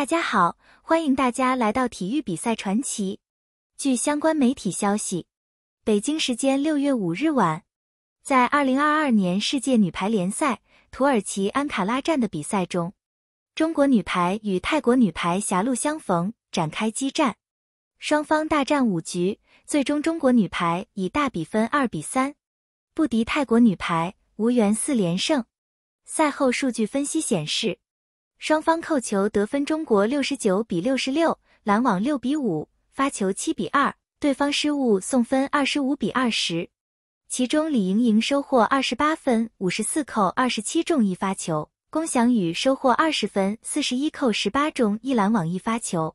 大家好，欢迎大家来到体育比赛传奇。据相关媒体消息，北京时间六月五日晚，在二零二二年世界女排联赛土耳其安卡拉站的比赛中，中国女排与泰国女排狭路相逢，展开激战。双方大战五局，最终中国女排以大比分二比三不敌泰国女排，无缘四连胜。赛后数据分析显示。双方扣球得分，中国六十九比六十六，拦网六比五，发球七比二，对方失误送分二十五比二十。其中李盈莹收获二十八分，五十四扣，二十七中一发球；龚翔宇收获二十分，四十一扣，十八中一篮网一发球；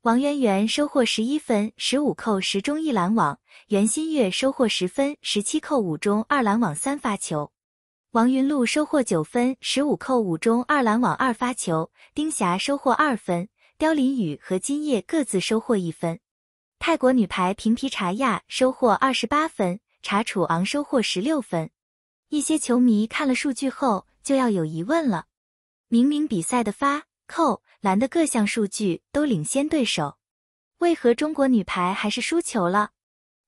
王媛媛收获十一分，十五扣十中一篮网；袁心玥收获十分，十七扣五中二篮网三发球。王云璐收获九分，十五扣五中二拦网二发球；丁霞收获二分，刁琳宇和金烨各自收获一分。泰国女排平皮查亚收获二十八分，查楚昂收获十六分。一些球迷看了数据后就要有疑问了：明明比赛的发、扣、拦的各项数据都领先对手，为何中国女排还是输球了？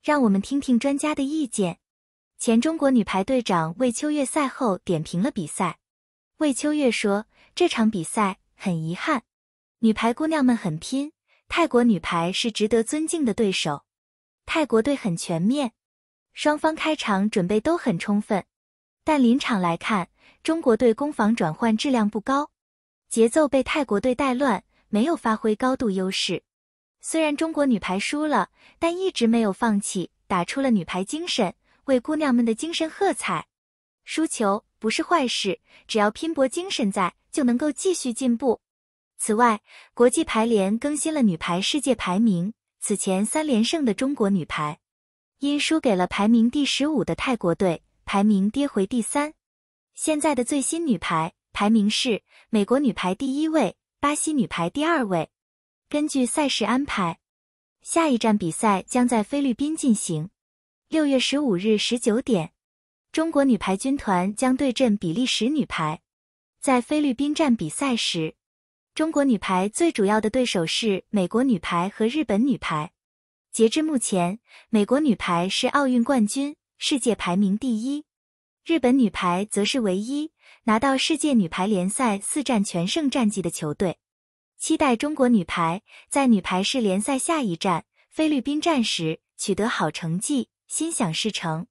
让我们听听专家的意见。前中国女排队长魏秋月赛后点评了比赛。魏秋月说：“这场比赛很遗憾，女排姑娘们很拼，泰国女排是值得尊敬的对手。泰国队很全面，双方开场准备都很充分，但临场来看，中国队攻防转换质量不高，节奏被泰国队带乱，没有发挥高度优势。虽然中国女排输了，但一直没有放弃，打出了女排精神。”为姑娘们的精神喝彩，输球不是坏事，只要拼搏精神在，就能够继续进步。此外，国际排联更新了女排世界排名，此前三连胜的中国女排，因输给了排名第十五的泰国队，排名跌回第三。现在的最新女排排名是：美国女排第一位，巴西女排第二位。根据赛事安排，下一站比赛将在菲律宾进行。六月十五日十九点，中国女排军团将对阵比利时女排。在菲律宾站比赛时，中国女排最主要的对手是美国女排和日本女排。截至目前，美国女排是奥运冠军、世界排名第一；日本女排则是唯一拿到世界女排联赛四战全胜战绩的球队。期待中国女排在女排世联赛下一站菲律宾站时取得好成绩。心想事成，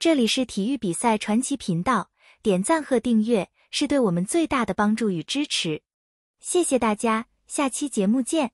这里是体育比赛传奇频道。点赞和订阅是对我们最大的帮助与支持，谢谢大家，下期节目见。